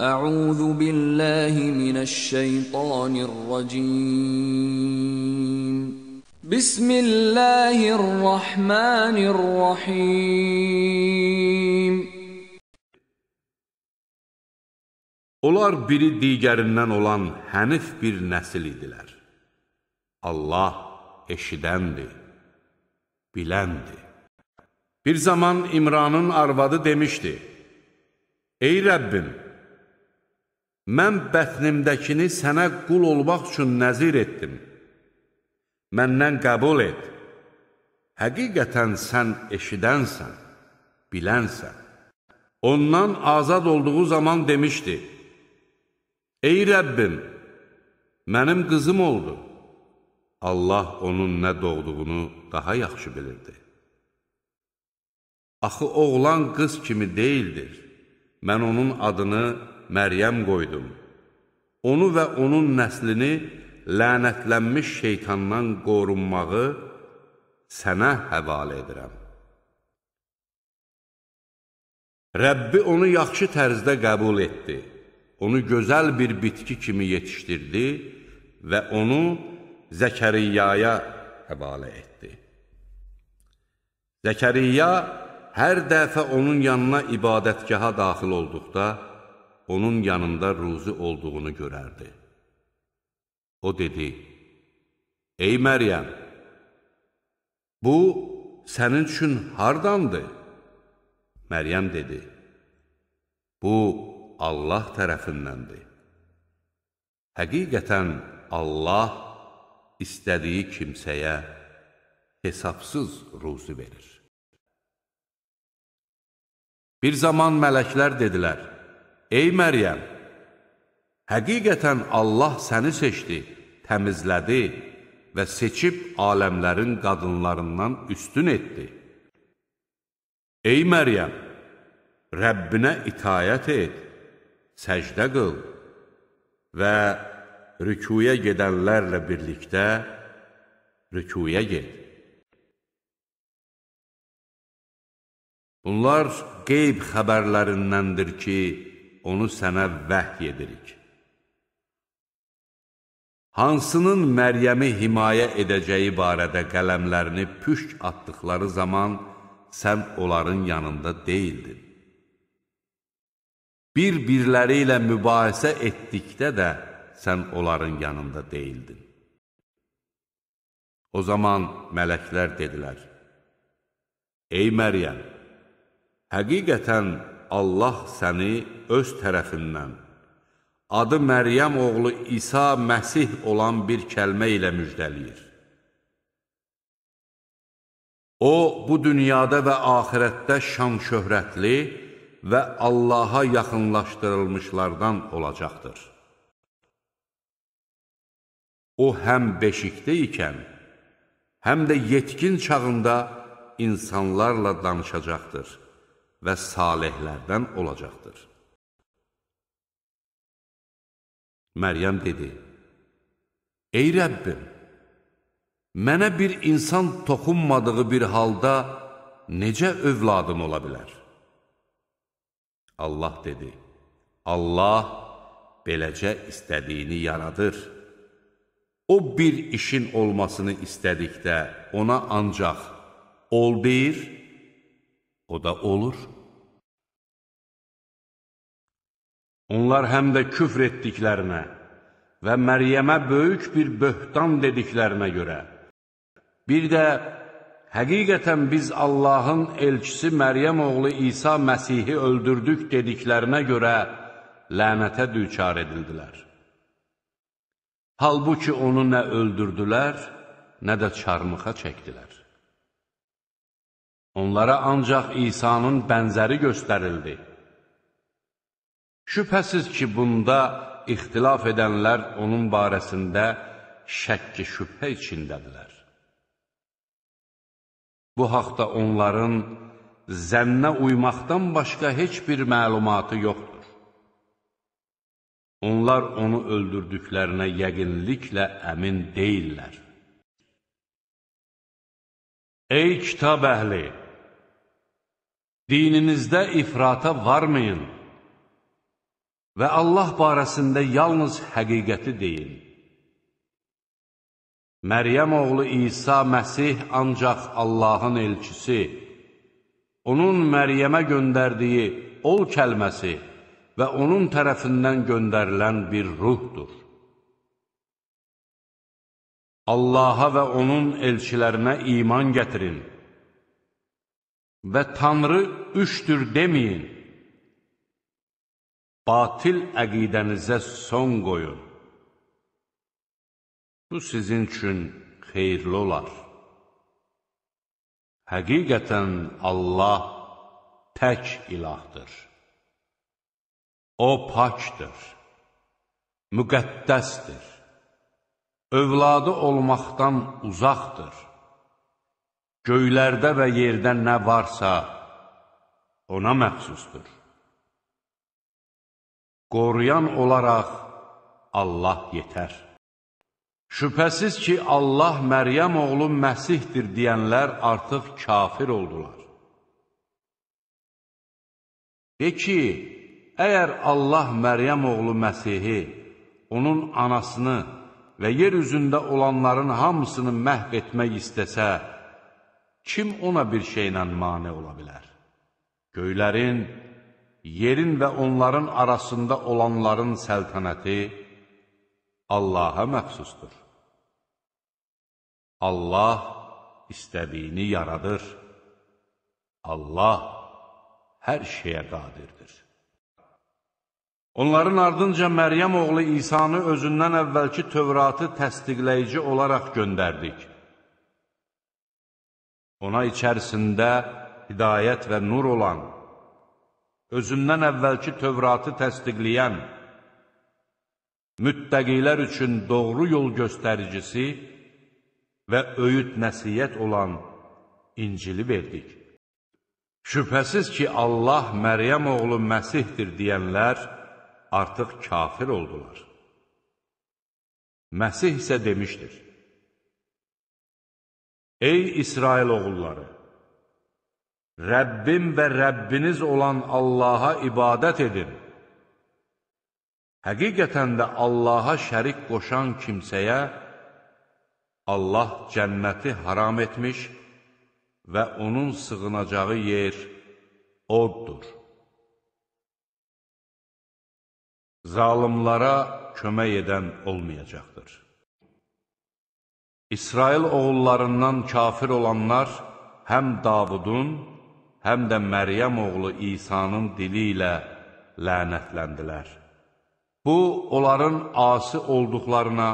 أعوذ بالله من الشيطان الرجيم بسم الله الرحمن الرحيم Onlar biri digərindən olan hənif bir nəsil idilər. Allah eşidəndir, biləndir. Bir zaman İmranın arvadı demişdi, Ey Rəbbim! Mən bətnimdəkini sənə qul olmaq üçün nəzir etdim. Məndən qəbul et. Həqiqətən sən eşidənsən, bilənsən. Ondan azad olduğu zaman demişdi, Ey Rəbbim, mənim qızım oldu. Allah onun nə doğduğunu daha yaxşı bilirdi. Axı oğlan qız kimi deyildir. Mən onun adını Məryəm qoydum. Onu və onun nəslini lənətlənmiş şeytandan qorunmağı sənə həvalə edirəm. Rəbbi onu yaxşı tərzdə qəbul etdi. Onu gözəl bir bitki kimi yetişdirdi və onu Zəkəriyyaya həvalə etdi. Zəkəriyya hər dəfə onun yanına ibadətgaha daxil olduqda, onun yanında ruzi olduğunu görərdi. O dedi, Ey Məryəm, bu sənin üçün hardandır? Məryəm dedi, Bu Allah tərəfindəndir. Həqiqətən Allah istədiyi kimsəyə hesabsız ruzu verir. Bir zaman mələklər dedilər, Ey Məryəm, həqiqətən Allah səni seçdi, təmizlədi və seçib aləmlərin qadınlarından üstün etdi. Ey Məryəm, Rəbbinə itayət et, səcdə qıl və rükuya gedənlərlə birlikdə rükuya get. Bunlar qeyb xəbərlərindəndir ki, onu sənə vəhy edirik. Hansının Məryəmi himayə edəcəyi barədə qələmlərini püşk atdıqları zaman sən onların yanında deyildin. Bir-birləri ilə mübahisə etdikdə də sən onların yanında deyildin. O zaman mələklər dedilər, Ey Məryəm, həqiqətən Allah səni öz tərəfindən, adı Məryəm oğlu İsa Məsih olan bir kəlmə ilə müjdəliyir. O, bu dünyada və ahirətdə şan şöhrətli və Allaha yaxınlaşdırılmışlardan olacaqdır. O, həm beşikdə ikən, həm də yetkin çağında insanlarla danışacaqdır və salihlərdən olacaqdır. Məryəm dedi, Ey Rəbbim, mənə bir insan toxunmadığı bir halda necə övladım ola bilər? Allah dedi, Allah beləcə istədiyini yaradır. O bir işin olmasını istədikdə ona ancaq ol deyir, O da olur. Onlar həm də küfr etdiklərinə və Məryəmə böyük bir böhtan dediklərinə görə, bir də həqiqətən biz Allahın elçisi Məryəm oğlu İsa Məsihi öldürdük dediklərinə görə lənətə düçar edildilər. Halbuki onu nə öldürdülər, nə də çarmıxa çəkdilər. Onlara ancaq İsa'nın bənzəri göstərildi. Şübhəsiz ki, bunda ixtilaf edənlər onun barəsində şəkki şübhə içindədirlər. Bu haqda onların zənnə uymaqdan başqa heç bir məlumatı yoxdur. Onlar onu öldürdüklərinə yəqinliklə əmin deyillər. Ey kitab əhli! Dininizdə ifrata varmayın və Allah barəsində yalnız həqiqəti deyin. Məryəm oğlu İsa Məsih ancaq Allahın elçisi, onun Məryəmə göndərdiyi ol kəlməsi və onun tərəfindən göndərilən bir ruhdur. Allaha və onun elçilərinə iman gətirin və Tanrı üçdür deməyin. Batil əqidənizə son qoyun. Bu sizin üçün xeyirli olar. Həqiqətən Allah tək ilahdır. O pakdır, müqəddəsdir, övladı olmaqdan uzaqdır göylərdə və yerdə nə varsa, ona məxsusdur. Qoruyan olaraq Allah yetər. Şübhəsiz ki, Allah Məryəm oğlu Məsihdir deyənlər artıq kafir oldular. De ki, əgər Allah Məryəm oğlu Məsihi, onun anasını və yer üzündə olanların hamısını məhv etmək istəsə, kim ona bir şeylə mane ola bilər? Göylərin, yerin və onların arasında olanların səltənəti Allaha məxsusdur. Allah istədiyini yaradır. Allah hər şeyə qadirdir. Onların ardınca Məryəm oğlu İsanı özündən əvvəlki Tövratı təsdiqləyici olaraq göndərdik Ona içərisində hidayət və nur olan, özündən əvvəlki Tövratı təsdiqləyən, müttəqilər üçün doğru yol göstəricisi və öyüd nəsiyyət olan İncili verdik. Şübhəsiz ki, Allah Məryəm oğlu Məsihdir deyənlər artıq kafir oldular. Məsih isə demişdir, Ey İsrail oğulları! Rəbbim və Rəbbiniz olan Allaha ibadət edin. Həqiqətən də Allaha şərik qoşan kimsəyə Allah cənnəti haram etmiş və onun sığınacağı yer oddur. Zalımlara kömək edən olmayacaqdır. İsrail oğullarından kafir olanlar həm Davudun, həm də Məryəm oğlu İsa'nın dili ilə lənətləndilər. Bu, onların asi olduqlarına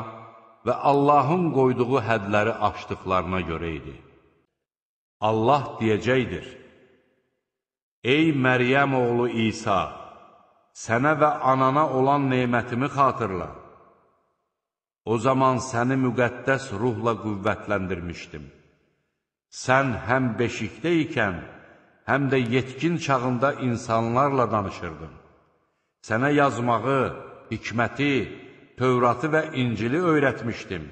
və Allahın qoyduğu hədləri aşdıqlarına görə idi. Allah deyəcəkdir, Ey Məryəm oğlu İsa, sənə və anana olan neymətimi xatırlar. O zaman səni müqəddəs ruhla qüvvətləndirmişdim. Sən həm beşikdə ikən, həm də yetkin çağında insanlarla danışırdın. Sənə yazmağı, hikməti, Tövratı və İncili öyrətmişdim.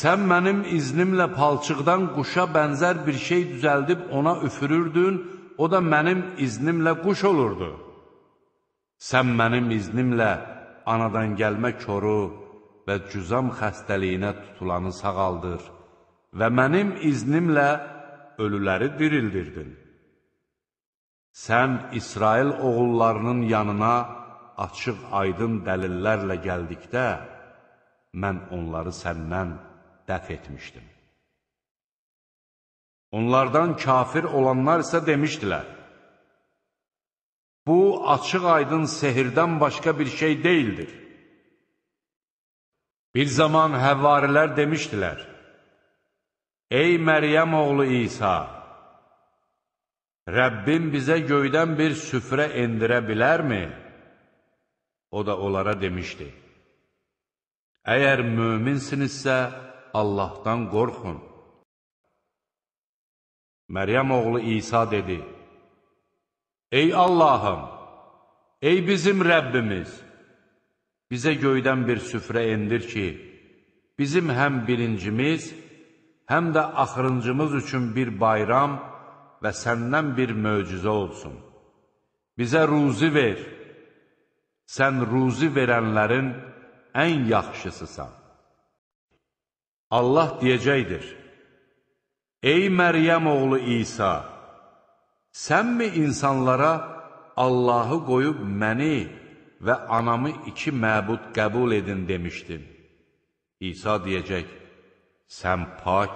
Sən mənim iznimlə palçıqdan quşa bənzər bir şey düzəldib ona üfürürdün, o da mənim iznimlə quş olurdu. Sən mənim iznimlə anadan gəlmə koru, və cüzam xəstəliyinə tutulanı sağaldır və mənim iznimlə ölüləri dirildirdin. Sən İsrail oğullarının yanına açıq aydın dəlillərlə gəldikdə, mən onları səndən dəf etmişdim. Onlardan kafir olanlar isə demişdilər, bu açıq aydın sehirdən başqa bir şey deyildir. Bir zaman həvvarilər demişdilər, Ey Məryəm oğlu İsa, Rəbbim bizə göydən bir süfrə endirə bilərmi? O da onlara demişdi, Əgər möminsinizsə, Allahdan qorxun. Məryəm oğlu İsa dedi, Ey Allahım, ey bizim Rəbbimiz! bizə göydən bir süfrə endir ki, bizim həm birincimiz, həm də axırıncımız üçün bir bayram və səndən bir möcüzə olsun. Bizə ruzi ver, sən ruzi verənlərin ən yaxşısısan. Allah deyəcəkdir, Ey Məryəm oğlu İsa, sənmi insanlara Allahı qoyub məni, və anamı iki məbud qəbul edin demişdim. İsa deyəcək, sən pak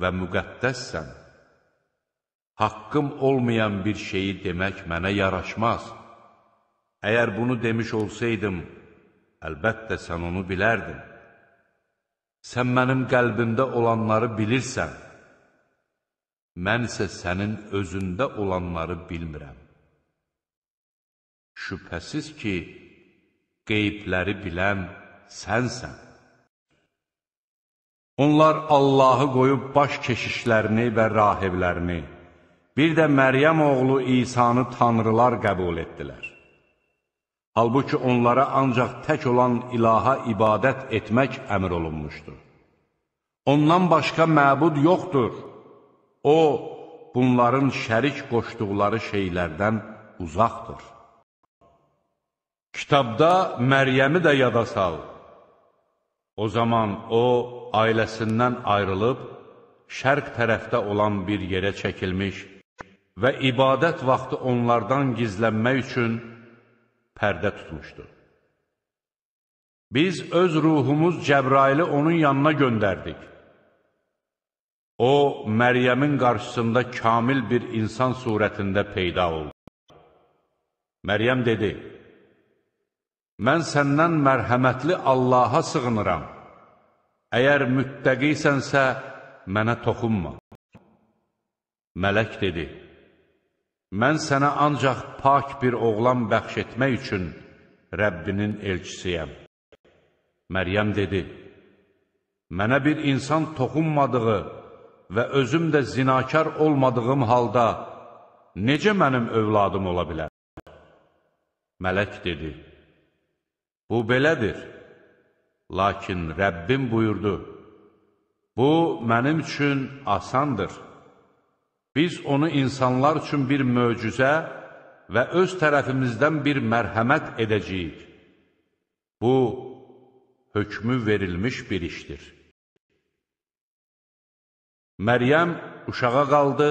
və müqəddəssən. Haqqım olmayan bir şeyi demək mənə yaraşmaz. Əgər bunu demiş olsaydım, əlbəttə sən onu bilərdin. Sən mənim qəlbimdə olanları bilirsən. Mən isə sənin özündə olanları bilmirəm. Şübhəsiz ki, qeybləri bilən sənsən. Onlar Allahı qoyub baş keşişlərini və rahiblərini, bir də Məryəm oğlu İsanı tanrılar qəbul etdilər. Halbuki onlara ancaq tək olan ilaha ibadət etmək əmr olunmuşdur. Ondan başqa məbud yoxdur. O, bunların şərik qoşduqları şeylərdən uzaqdır. Kitabda Məryəmi də yada sal. O zaman o, ailəsindən ayrılıb, şərq tərəfdə olan bir yerə çəkilmiş və ibadət vaxtı onlardan gizlənmək üçün pərdə tutmuşdu. Biz öz ruhumuz Cəbraili onun yanına göndərdik. O, Məryəmin qarşısında kamil bir insan surətində peyda oldu. Məryəm dedi, Mən səndən mərhəmətli Allaha sığınıram. Əgər müttəqisənsə, mənə toxunma. Mələk dedi, Mən sənə ancaq pak bir oğlan bəxş etmək üçün Rəbbinin elçisiyəm. Məryəm dedi, Mənə bir insan toxunmadığı və özüm də zinakar olmadığım halda necə mənim övladım ola bilər? Mələk dedi, Bu belədir. Lakin Rəbbim buyurdu, Bu mənim üçün asandır. Biz onu insanlar üçün bir möcüzə və öz tərəfimizdən bir mərhəmət edəcəyik. Bu, hökmü verilmiş bir işdir. Məryəm uşağa qaldı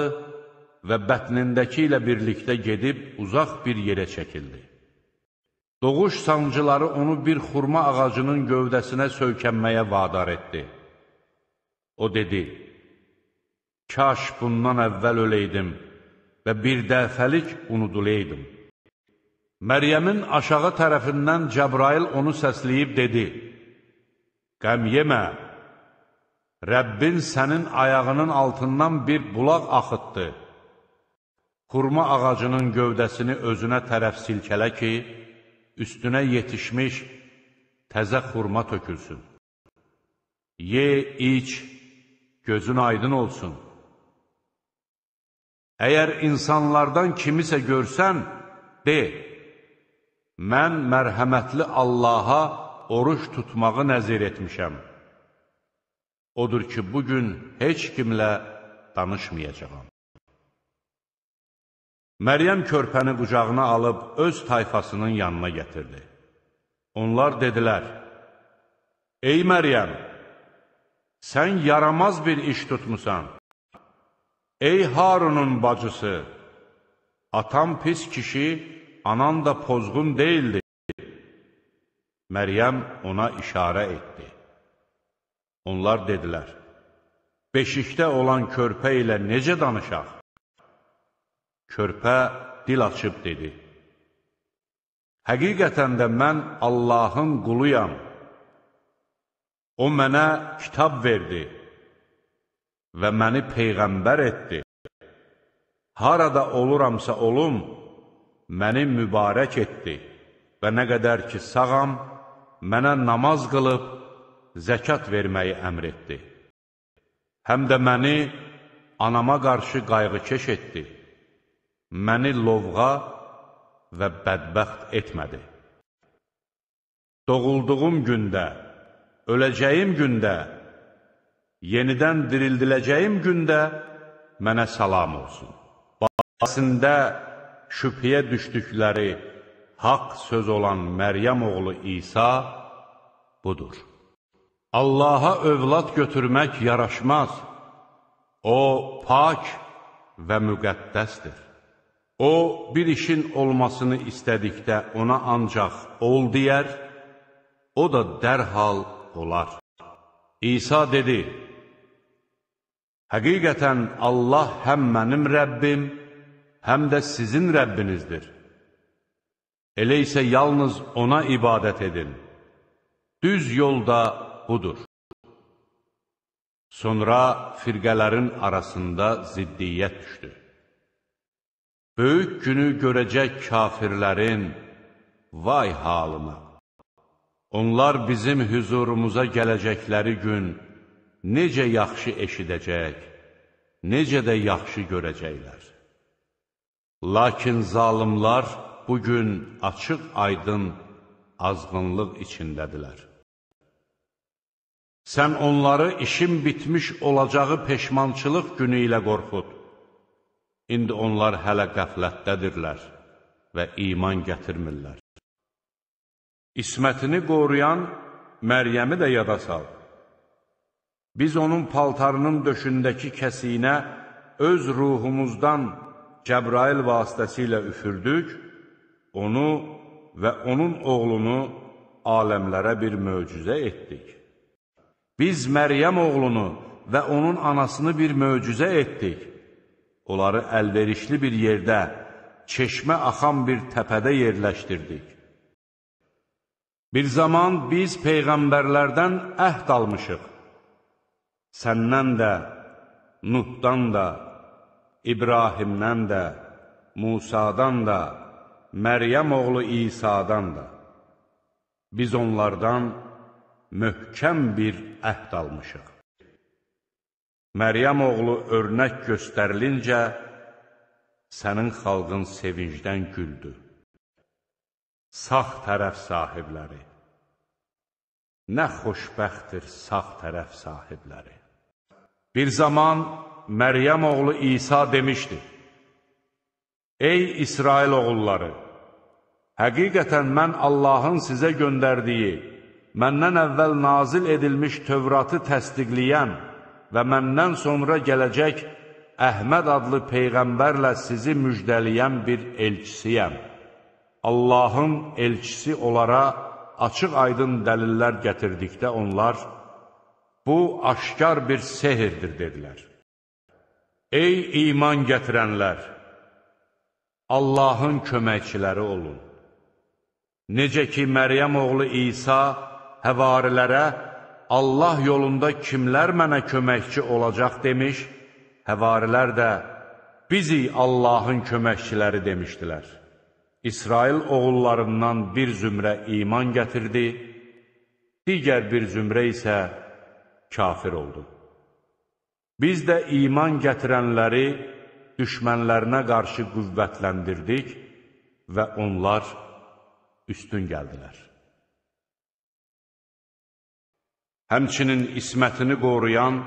və bətnindəki ilə birlikdə gedib uzaq bir yerə çəkildi. Doğuş sancıları onu bir xurma ağacının gövdəsinə söykənməyə vadar etdi. O dedi, Kaş bundan əvvəl öləydim və bir dəfəlik unuduləydim. Məryəmin aşağı tərəfindən Cəbrail onu səsləyib dedi, Qəm yemə, Rəbbin sənin ayağının altından bir bulaq axıtdı. Xurma ağacının gövdəsini özünə tərəf silkələ ki, üstünə yetişmiş təzə xurma tökülsün. Ye, iç, gözün aydın olsun. Əgər insanlardan kimisə görsən, de, mən mərhəmətli Allaha oruç tutmağı nəzir etmişəm. Odur ki, bugün heç kimlə danışmayacağam. Məryəm körpəni qucağına alıb öz tayfasının yanına gətirdi. Onlar dedilər, Ey Məryəm, sən yaramaz bir iş tutmusan. Ey Harunun bacısı, atam pis kişi, anan da pozğun deyildi. Məryəm ona işarə etdi. Onlar dedilər, Beşikdə olan körpə ilə necə danışaq? Körpə dil açıb dedi, Həqiqətən də mən Allahın quluyam. O mənə kitab verdi və məni Peyğəmbər etdi. Harada oluramsa olum, məni mübarək etdi və nə qədər ki sağam, mənə namaz qılıb, zəkat verməyi əmr etdi. Həm də məni anama qarşı qayğı keş etdi məni lovğa və bədbəxt etmədi. Doğulduğum gündə, öləcəyim gündə, yenidən dirildiləcəyim gündə mənə salam olsun. Basində şübhəyə düşdükləri haqq söz olan Məryəm oğlu İsa budur. Allaha övlad götürmək yaraşmaz. O pak və müqəddəsdir. O, bir işin olmasını istədikdə ona ancaq ol deyər, o da dərhal olar. İsa dedi, Həqiqətən Allah həm mənim Rəbbim, həm də sizin Rəbbinizdir. Elə isə yalnız ona ibadət edin. Düz yolda budur. Sonra firqələrin arasında ziddiyyət düşdü. Böyük günü görəcək kafirlərin vay halına. Onlar bizim hüzurumuza gələcəkləri gün necə yaxşı eşidəcək, necə də yaxşı görəcəklər. Lakin zalımlar bugün açıq aydın azğınlıq içindədilər. Sən onları işin bitmiş olacağı peşmançılıq günü ilə qorxud. İndi onlar hələ qəflətdədirlər və iman gətirmirlər. İsmətini qoruyan Məryəmi də yada sal. Biz onun paltarının döşündəki kəsinə öz ruhumuzdan Cəbrail vasitəsilə üfürdük, onu və onun oğlunu aləmlərə bir möcüzə etdik. Biz Məryəm oğlunu və onun anasını bir möcüzə etdik Onları əlverişli bir yerdə, çeşmə axan bir təpədə yerləşdirdik. Bir zaman biz peyğəmbərlərdən əhd almışıq. Səndən də, Nuhdan da, İbrahimdən də, Musadan da, Məryəm oğlu İsadan da. Biz onlardan möhkəm bir əhd almışıq. Məryəm oğlu örnək göstərilincə, sənin xalqın sevincdən güldü. Sağ tərəf sahibləri, nə xoşbəxtdir sağ tərəf sahibləri. Bir zaman Məryəm oğlu İsa demişdi, Ey İsrail oğulları, həqiqətən mən Allahın sizə göndərdiyi, məndən əvvəl nazil edilmiş Tövratı təsdiqləyəm, və məndən sonra gələcək Əhməd adlı Peyğəmbərlə sizi müjdələyən bir elçisiyəm. Allahın elçisi onlara açıq aydın dəlillər gətirdikdə onlar, bu aşkar bir sehirdir, dedilər. Ey iman gətirənlər! Allahın köməkçiləri olun. Necə ki, Məryəm oğlu İsa həvarilərə Allah yolunda kimlər mənə köməkçi olacaq demiş, həvarilər də bizi Allahın köməkçiləri demişdilər. İsrail oğullarından bir zümrə iman gətirdi, digər bir zümrə isə kafir oldu. Biz də iman gətirənləri düşmənlərinə qarşı qüvvətləndirdik və onlar üstün gəldilər. Həmçinin ismətini qoruyan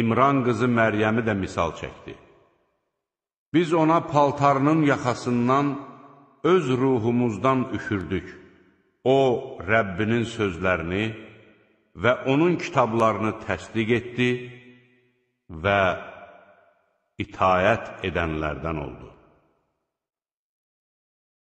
İmran qızı Məryəmi də misal çəkdi. Biz ona paltarının yaxasından öz ruhumuzdan üfürdük. O, Rəbbinin sözlərini və onun kitablarını təsdiq etdi və itayət edənlərdən oldu.